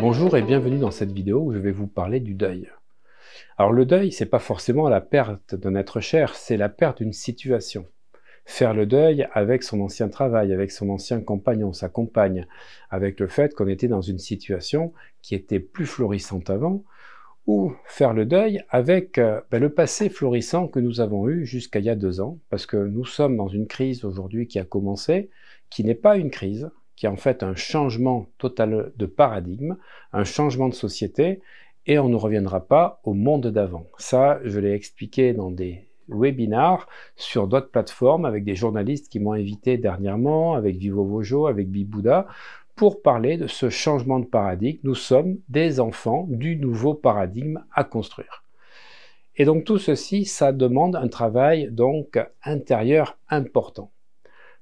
Bonjour et bienvenue dans cette vidéo où je vais vous parler du deuil. Alors le deuil, c'est pas forcément la perte d'un être cher, c'est la perte d'une situation. Faire le deuil avec son ancien travail, avec son ancien compagnon, sa compagne, avec le fait qu'on était dans une situation qui était plus florissante avant, ou faire le deuil avec euh, ben, le passé florissant que nous avons eu jusqu'à il y a deux ans, parce que nous sommes dans une crise aujourd'hui qui a commencé, qui n'est pas une crise, qui est en fait un changement total de paradigme, un changement de société, et on ne reviendra pas au monde d'avant. Ça, je l'ai expliqué dans des webinars sur d'autres plateformes avec des journalistes qui m'ont invité dernièrement, avec Vivo Vojo, avec Bibouda pour parler de ce changement de paradigme. Nous sommes des enfants du nouveau paradigme à construire. Et donc tout ceci, ça demande un travail donc intérieur important.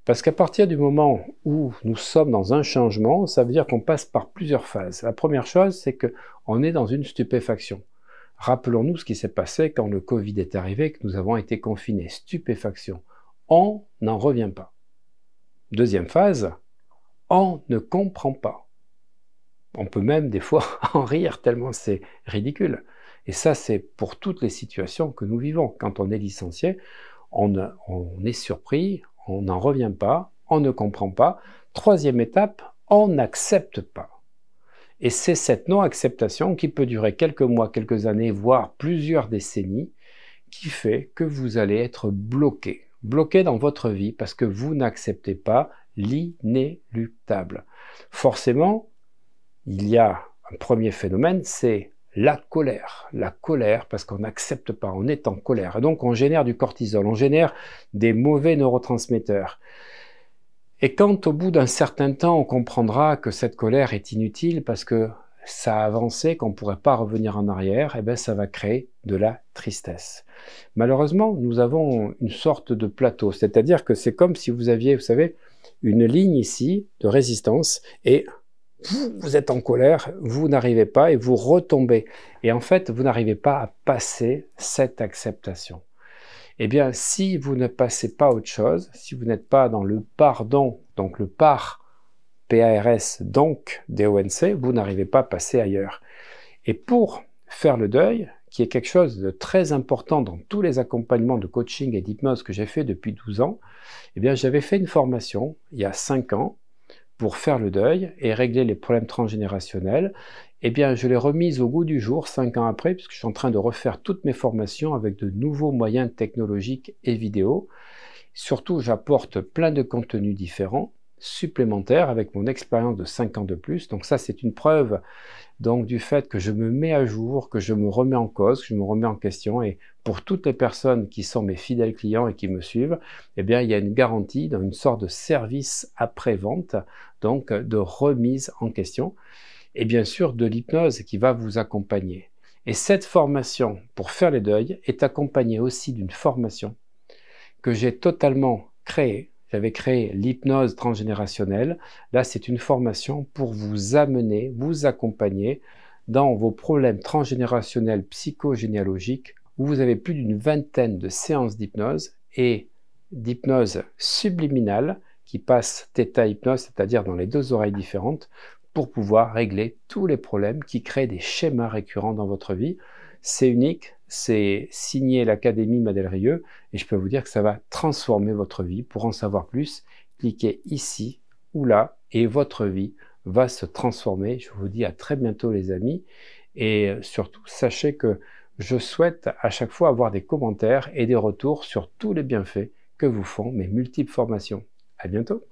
Parce qu'à partir du moment où nous sommes dans un changement, ça veut dire qu'on passe par plusieurs phases. La première chose, c'est qu'on est dans une stupéfaction. Rappelons-nous ce qui s'est passé quand le Covid est arrivé, que nous avons été confinés. Stupéfaction. On n'en revient pas. Deuxième phase, on ne comprend pas. On peut même des fois en rire tellement c'est ridicule. Et ça, c'est pour toutes les situations que nous vivons. Quand on est licencié, on, on est surpris, on n'en revient pas, on ne comprend pas. Troisième étape, on n'accepte pas. Et c'est cette non-acceptation qui peut durer quelques mois, quelques années, voire plusieurs décennies, qui fait que vous allez être bloqué, bloqué dans votre vie parce que vous n'acceptez pas l'inéluctable. Forcément, il y a un premier phénomène, c'est la colère. La colère, parce qu'on n'accepte pas, on est en colère. Et donc on génère du cortisol, on génère des mauvais neurotransmetteurs. Et quand au bout d'un certain temps, on comprendra que cette colère est inutile parce que ça a avancé, qu'on ne pourrait pas revenir en arrière, et eh bien ça va créer de la tristesse. Malheureusement, nous avons une sorte de plateau, c'est-à-dire que c'est comme si vous aviez, vous savez, une ligne ici de résistance et vous êtes en colère, vous n'arrivez pas et vous retombez. Et en fait, vous n'arrivez pas à passer cette acceptation. Eh bien, si vous ne passez pas autre chose, si vous n'êtes pas dans le pardon, donc le par, PARS, donc DONC, vous n'arrivez pas à passer ailleurs. Et pour faire le deuil, qui est quelque chose de très important dans tous les accompagnements de coaching et d'hypnose que j'ai fait depuis 12 ans, eh bien, j'avais fait une formation il y a 5 ans pour faire le deuil et régler les problèmes transgénérationnels. Eh bien, je l'ai remise au goût du jour 5 ans après, puisque je suis en train de refaire toutes mes formations avec de nouveaux moyens technologiques et vidéos. Surtout, j'apporte plein de contenus différents supplémentaire avec mon expérience de 5 ans de plus. Donc ça, c'est une preuve donc du fait que je me mets à jour, que je me remets en cause, que je me remets en question. Et pour toutes les personnes qui sont mes fidèles clients et qui me suivent, eh bien, il y a une garantie, dans une sorte de service après-vente, donc de remise en question. Et bien sûr, de l'hypnose qui va vous accompagner. Et cette formation pour faire les deuils est accompagnée aussi d'une formation que j'ai totalement créée j'avais créé l'hypnose transgénérationnelle. Là, c'est une formation pour vous amener, vous accompagner dans vos problèmes transgénérationnels psychogénéalogiques où vous avez plus d'une vingtaine de séances d'hypnose et d'hypnose subliminale qui passe θ hypnose, c'est-à-dire dans les deux oreilles différentes, pour pouvoir régler tous les problèmes qui créent des schémas récurrents dans votre vie. C'est unique, c'est signé l'Académie Madel et je peux vous dire que ça va transformer votre vie. Pour en savoir plus, cliquez ici ou là et votre vie va se transformer. Je vous dis à très bientôt les amis et surtout sachez que je souhaite à chaque fois avoir des commentaires et des retours sur tous les bienfaits que vous font mes multiples formations. À bientôt.